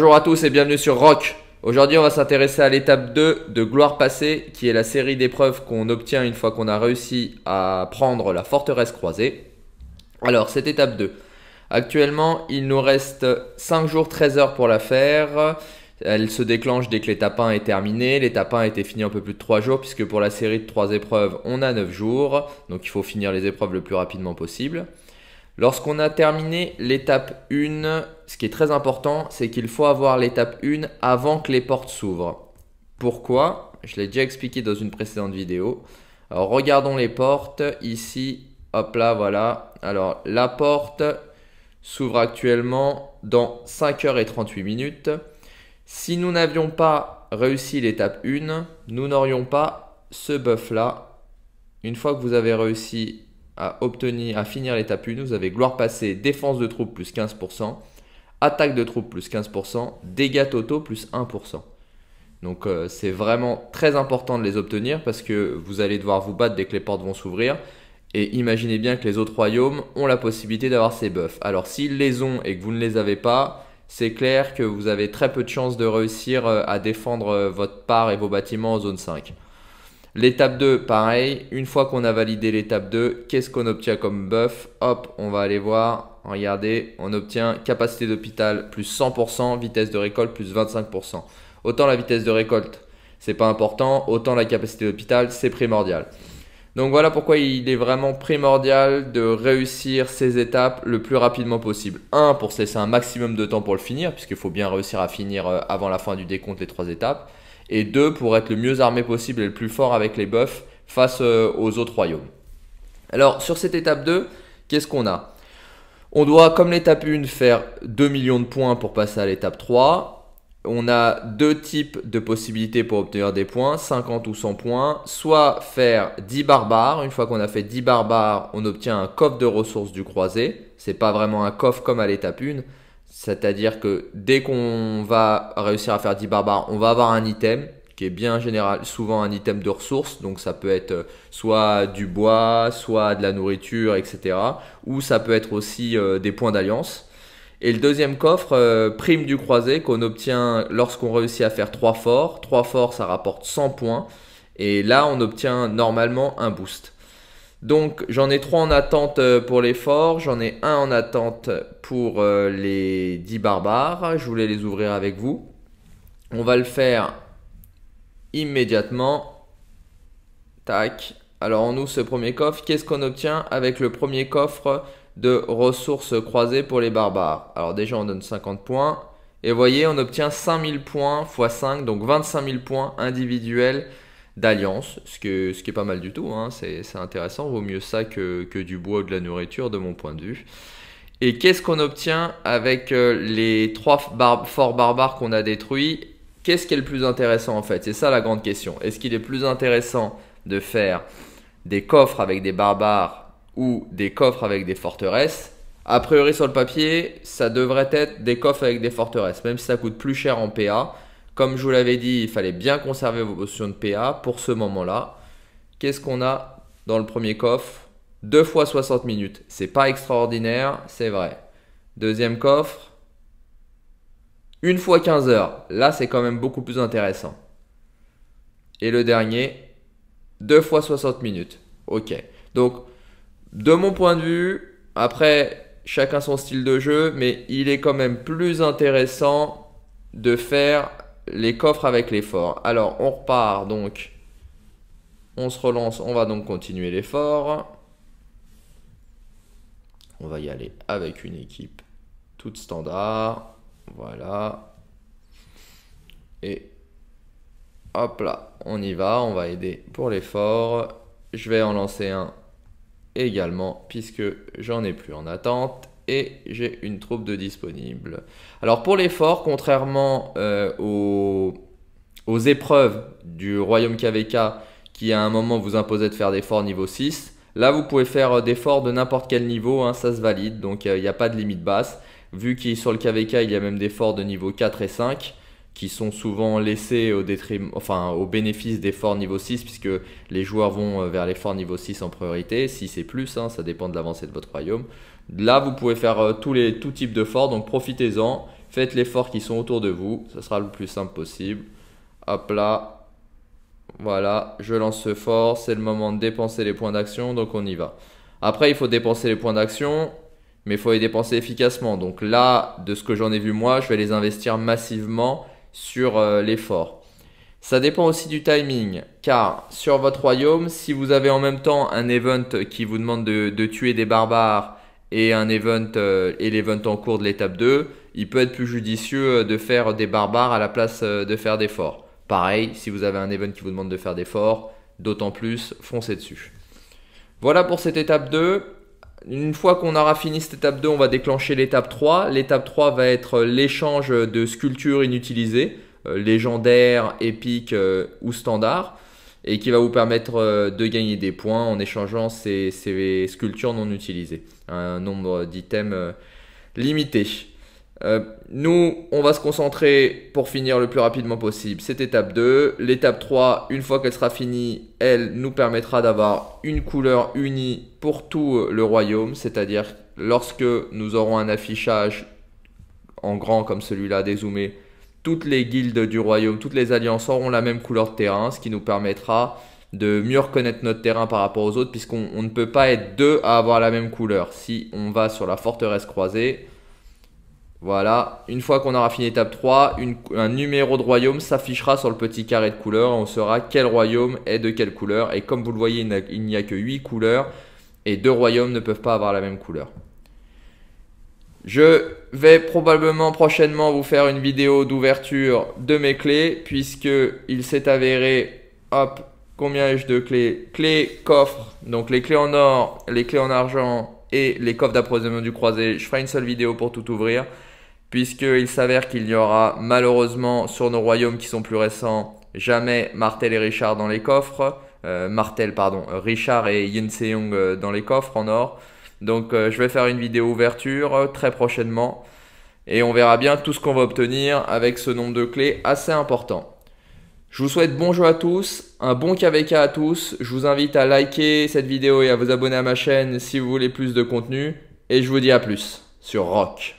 Bonjour à tous et bienvenue sur Rock. Aujourd'hui, on va s'intéresser à l'étape 2 de Gloire passée, qui est la série d'épreuves qu'on obtient une fois qu'on a réussi à prendre la forteresse croisée. Alors, cette étape 2. Actuellement, il nous reste 5 jours, 13 heures pour la faire. Elle se déclenche dès que l'étape 1 est terminée. L'étape 1 a été finie un peu plus de 3 jours, puisque pour la série de 3 épreuves, on a 9 jours. Donc, il faut finir les épreuves le plus rapidement possible. Lorsqu'on a terminé l'étape 1, ce qui est très important, c'est qu'il faut avoir l'étape 1 avant que les portes s'ouvrent. Pourquoi Je l'ai déjà expliqué dans une précédente vidéo. Alors regardons les portes. Ici, hop là, voilà. Alors la porte s'ouvre actuellement dans 5h38 minutes. Si nous n'avions pas réussi l'étape 1, nous n'aurions pas ce buff là. Une fois que vous avez réussi à obtenir, à finir l'étape 1, vous avez gloire passée, défense de troupes plus 15%, attaque de troupes plus 15%, dégâts totaux plus 1%. Donc euh, c'est vraiment très important de les obtenir parce que vous allez devoir vous battre dès que les portes vont s'ouvrir. Et imaginez bien que les autres royaumes ont la possibilité d'avoir ces buffs. Alors s'ils les ont et que vous ne les avez pas, c'est clair que vous avez très peu de chances de réussir euh, à défendre euh, votre part et vos bâtiments en zone 5. L'étape 2, pareil, une fois qu'on a validé l'étape 2, qu'est-ce qu'on obtient comme buff Hop, on va aller voir, regardez, on obtient capacité d'hôpital plus 100%, vitesse de récolte plus 25%. Autant la vitesse de récolte, c'est pas important, autant la capacité d'hôpital, c'est primordial. Donc voilà pourquoi il est vraiment primordial de réussir ces étapes le plus rapidement possible. Un, pour cesser un maximum de temps pour le finir, puisqu'il faut bien réussir à finir euh, avant la fin du décompte les trois étapes. Et deux, pour être le mieux armé possible et le plus fort avec les buffs face euh, aux autres royaumes. Alors sur cette étape 2, qu'est-ce qu'on a on doit, comme l'étape 1, faire 2 millions de points pour passer à l'étape 3 on a deux types de possibilités pour obtenir des points, 50 ou 100 points. Soit faire 10 barbares, une fois qu'on a fait 10 barbares, on obtient un coffre de ressources du croisé. C'est pas vraiment un coffre comme à l'étape 1, c'est-à-dire que dès qu'on va réussir à faire 10 barbares, on va avoir un item qui est bien général, souvent un item de ressources, donc ça peut être soit du bois, soit de la nourriture, etc. Ou ça peut être aussi euh, des points d'alliance. Et le deuxième coffre, euh, prime du croisé qu'on obtient lorsqu'on réussit à faire 3 forts. 3 forts, ça rapporte 100 points. Et là, on obtient normalement un boost. Donc j'en ai 3 en attente euh, pour les forts, j'en ai un en attente pour euh, les 10 barbares. Je voulais les ouvrir avec vous. On va le faire immédiatement. Tac. Alors on ouvre ce premier coffre. Qu'est-ce qu'on obtient avec le premier coffre de ressources croisées pour les barbares. Alors déjà on donne 50 points. Et voyez, on obtient 5000 points x 5, donc 25 000 points individuels d'alliance, ce, que, ce qui est pas mal du tout, hein. c'est intéressant, vaut mieux ça que, du bois ou de la nourriture de mon point de vue. Et qu'est-ce qu'on obtient avec euh, les trois forts barbares qu'on a détruits Qu'est-ce qui est le plus intéressant en fait C'est ça la grande question. Est-ce qu'il est plus intéressant de faire des coffres avec des barbares ou des coffres avec des forteresses. A priori sur le papier, ça devrait être des coffres avec des forteresses, même si ça coûte plus cher en PA. Comme je vous l'avais dit, il fallait bien conserver vos potions de PA pour ce moment-là. Qu'est-ce qu'on a dans le premier coffre 2 fois 60 minutes. C'est pas extraordinaire, c'est vrai. Deuxième coffre, 1 fois 15 heures. Là, c'est quand même beaucoup plus intéressant. Et le dernier, 2 fois 60 minutes. Ok. Donc, de mon point de vue, après, chacun son style de jeu, mais il est quand même plus intéressant de faire les coffres avec l'effort. Alors, on repart donc. On se relance, on va donc continuer l'effort. On va y aller avec une équipe toute standard. Voilà. Et hop là, on y va, on va aider pour l'effort. Je vais en lancer un également puisque j'en ai plus en attente et j'ai une troupe de disponible. Alors pour l'effort, contrairement euh, aux, épreuves du royaume KVK qui à un moment vous imposait de faire des forts niveau 6, là vous pouvez faire euh, des forts de n'importe quel niveau, hein, ça se valide, donc euh, il n'y a pas de limite basse. Vu qu'il sur le KVK il y a même des forts de niveau 4 et 5, qui sont souvent laissés au, bénéfice des forts niveau 6, puisque les joueurs vont euh, vers les forts niveau 6 en priorité, si c'est plus, hein, ça dépend de l'avancée de votre royaume. Là, vous pouvez faire euh, tous les, tout type de forts, donc profitez-en, faites les forts qui sont autour de vous, ça sera le plus simple possible. Hop là, voilà, je lance ce fort, c'est le moment de dépenser les points d'action, donc on y va. Après, il faut dépenser les points d'action, mais il faut les dépenser efficacement. Donc là, de ce que j'en ai vu moi, je vais les investir massivement sur euh, l'effort. Ça dépend aussi du timing, car sur votre royaume, si vous avez en même temps un event qui vous demande de, tuer des barbares et un event euh, et l'event en cours de l'étape 2, il peut être plus judicieux euh, de faire des barbares à la place de faire des forts. Pareil, si vous avez un event qui vous demande de faire des forts, d'autant plus foncez dessus. Voilà pour cette étape 2. Une fois qu'on aura fini cette étape 2, on va déclencher l'étape 3. L'étape 3 va être euh, l'échange de sculptures inutilisées, euh, légendaires, épiques euh, ou standards, et qui va vous permettre de gagner des points en échangeant ces, ces sculptures non utilisées. Un nombre d'items limité. Euh, nous, on va se concentrer pour finir le plus rapidement possible cette étape 2. L'étape 3, une fois qu'elle sera finie, elle nous permettra d'avoir une couleur unie pour tout euh, le royaume, c'est-à-dire lorsque nous aurons un affichage en grand comme celui-là dézoomé, toutes les guildes du royaume, toutes les alliances auront la même couleur de terrain, ce qui nous permettra de mieux reconnaître notre terrain par rapport aux autres, puisqu'on ne peut pas être deux à avoir la même couleur. Si on va sur la forteresse croisée, voilà, une fois qu'on aura fini étape 3, un numéro de royaume s'affichera sur le petit carré de couleur. On saura quel royaume est de quelle couleur. Et comme vous le voyez, il n'y a, que 8 couleurs. Et deux royaumes ne peuvent pas avoir la même couleur. Je vais probablement prochainement vous faire une vidéo d'ouverture de mes clés, Puisqu'il s'est avéré, hop, combien ai-je de clés Clés, coffres, donc les clés en or, les clés en argent et les coffres d'approvisionnement du croisé. Je ferai une seule vidéo pour tout ouvrir puisqu'il s'avère qu'il n'y aura malheureusement sur nos royaumes qui sont plus récents jamais Martel et Richard dans les coffres, euh, Martel pardon, Richard et Yin euh, dans les coffres en or. Donc euh, je vais faire une vidéo ouverture très prochainement et on verra bien tout ce qu'on va obtenir avec ce nombre de clés assez important. Je vous souhaite bon jeu à tous, un bon KVK à tous. Je vous invite à liker cette vidéo et à vous abonner à ma chaîne si vous voulez plus de contenu. Et je vous dis à plus sur Rock.